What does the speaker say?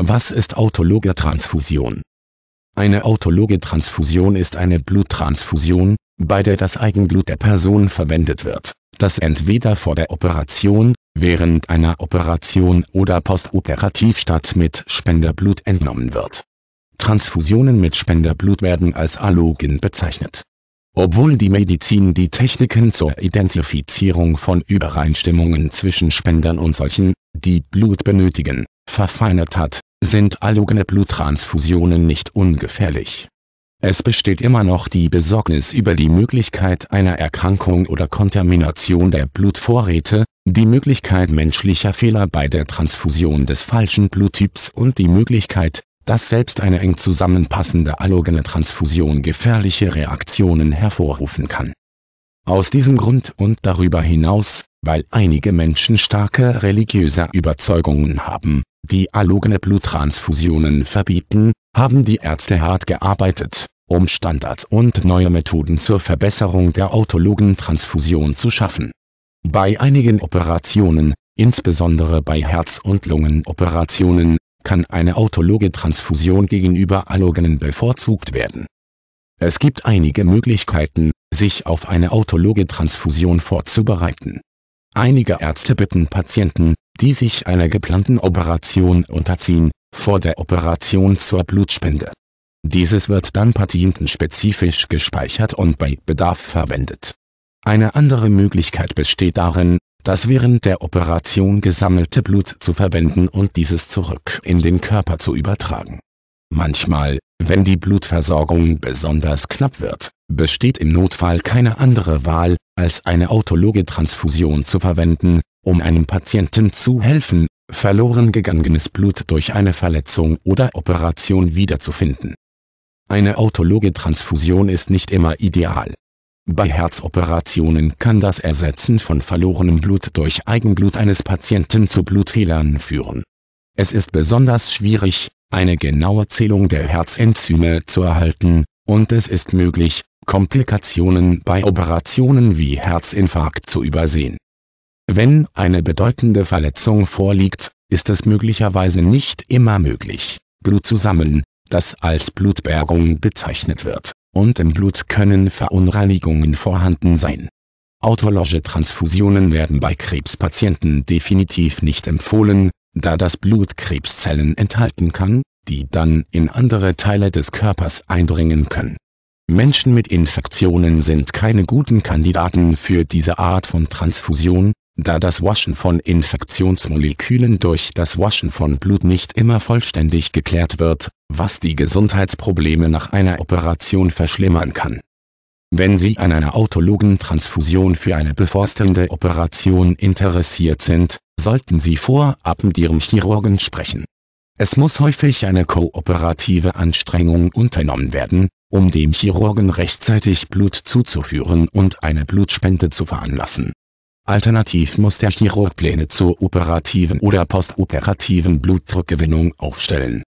Was ist autologe Transfusion? Eine autologe Transfusion ist eine Bluttransfusion, bei der das Eigenblut der Person verwendet wird, das entweder vor der Operation, während einer Operation oder postoperativ statt mit Spenderblut entnommen wird. Transfusionen mit Spenderblut werden als Allogen bezeichnet. Obwohl die Medizin die Techniken zur Identifizierung von Übereinstimmungen zwischen Spendern und solchen, die Blut benötigen, verfeinert hat, sind allogene Bluttransfusionen nicht ungefährlich. Es besteht immer noch die Besorgnis über die Möglichkeit einer Erkrankung oder Kontamination der Blutvorräte, die Möglichkeit menschlicher Fehler bei der Transfusion des falschen Bluttyps und die Möglichkeit, dass selbst eine eng zusammenpassende allogene Transfusion gefährliche Reaktionen hervorrufen kann. Aus diesem Grund und darüber hinaus, weil einige Menschen starke religiöse Überzeugungen haben, die allogene Bluttransfusionen verbieten, haben die Ärzte hart gearbeitet, um Standards und neue Methoden zur Verbesserung der autologen Transfusion zu schaffen. Bei einigen Operationen, insbesondere bei Herz- und Lungenoperationen, kann eine autologe Transfusion gegenüber allogenen bevorzugt werden. Es gibt einige Möglichkeiten, sich auf eine autologe Transfusion vorzubereiten. Einige Ärzte bitten Patienten, die sich einer geplanten Operation unterziehen, vor der Operation zur Blutspende. Dieses wird dann patientenspezifisch gespeichert und bei Bedarf verwendet. Eine andere Möglichkeit besteht darin, das während der Operation gesammelte Blut zu verwenden und dieses zurück in den Körper zu übertragen. Manchmal, wenn die Blutversorgung besonders knapp wird, besteht im Notfall keine andere Wahl, als eine autologe Transfusion zu verwenden, um einem Patienten zu helfen, verloren gegangenes Blut durch eine Verletzung oder Operation wiederzufinden. Eine autologe Transfusion ist nicht immer ideal. Bei Herzoperationen kann das Ersetzen von verlorenem Blut durch Eigenblut eines Patienten zu Blutfehlern führen. Es ist besonders schwierig, eine genaue Zählung der Herzenzyme zu erhalten, und es ist möglich, Komplikationen bei Operationen wie Herzinfarkt zu übersehen wenn eine bedeutende Verletzung vorliegt, ist es möglicherweise nicht immer möglich, Blut zu sammeln, das als Blutbergung bezeichnet wird, und im Blut können Verunreinigungen vorhanden sein. Autologe Transfusionen werden bei Krebspatienten definitiv nicht empfohlen, da das Blut Krebszellen enthalten kann, die dann in andere Teile des Körpers eindringen können. Menschen mit Infektionen sind keine guten Kandidaten für diese Art von Transfusion, da das Waschen von Infektionsmolekülen durch das Waschen von Blut nicht immer vollständig geklärt wird, was die Gesundheitsprobleme nach einer Operation verschlimmern kann. Wenn Sie an einer autologen Transfusion für eine bevorstehende Operation interessiert sind, sollten Sie vorab mit Ihrem Chirurgen sprechen. Es muss häufig eine kooperative Anstrengung unternommen werden, um dem Chirurgen rechtzeitig Blut zuzuführen und eine Blutspende zu veranlassen Alternativ muss der Chirurg Pläne zur operativen oder postoperativen Blutdruckgewinnung aufstellen